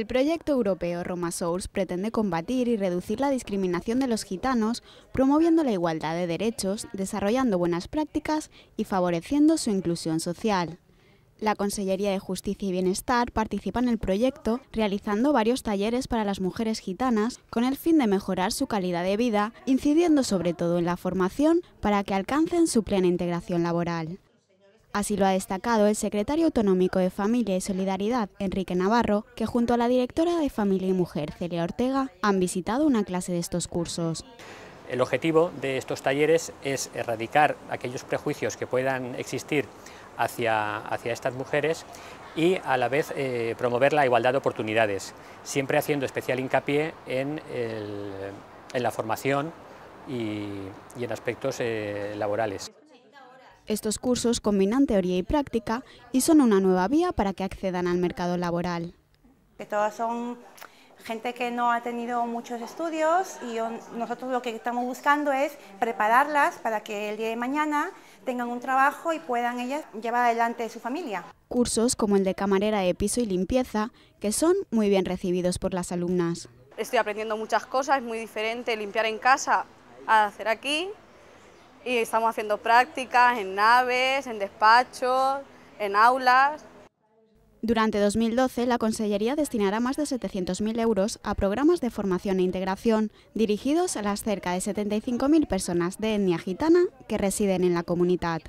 El proyecto europeo Roma Souls pretende combatir y reducir la discriminación de los gitanos, promoviendo la igualdad de derechos, desarrollando buenas prácticas y favoreciendo su inclusión social. La Consellería de Justicia y Bienestar participa en el proyecto realizando varios talleres para las mujeres gitanas con el fin de mejorar su calidad de vida, incidiendo sobre todo en la formación para que alcancen su plena integración laboral. Así lo ha destacado el secretario autonómico de Familia y Solidaridad, Enrique Navarro, que junto a la directora de Familia y Mujer, Celia Ortega, han visitado una clase de estos cursos. El objetivo de estos talleres es erradicar aquellos prejuicios que puedan existir hacia, estas mujeres y a la vez eh, promover la igualdad de oportunidades, siempre haciendo especial hincapié en, la formación y, en aspectos eh, laborales. Estos cursos combinan teoría y práctica y son una nueva vía para que accedan al mercado laboral. Que todas son gente que no ha tenido muchos estudios y nosotros lo que estamos buscando es prepararlas para que el día de mañana tengan un trabajo y puedan ellas llevar adelante su familia. Cursos como el de camarera de piso y limpieza, que son muy bien recibidos por las alumnas. Estoy aprendiendo muchas cosas, es muy diferente limpiar en casa a hacer aquí, y estamos haciendo prácticas en naves, en despachos, en aulas. Durante 2012, la Consellería destinará más de 700.000 euros a programas de formación e integración dirigidos a las cerca de 75.000 personas de etnia gitana que residen en la comunidad.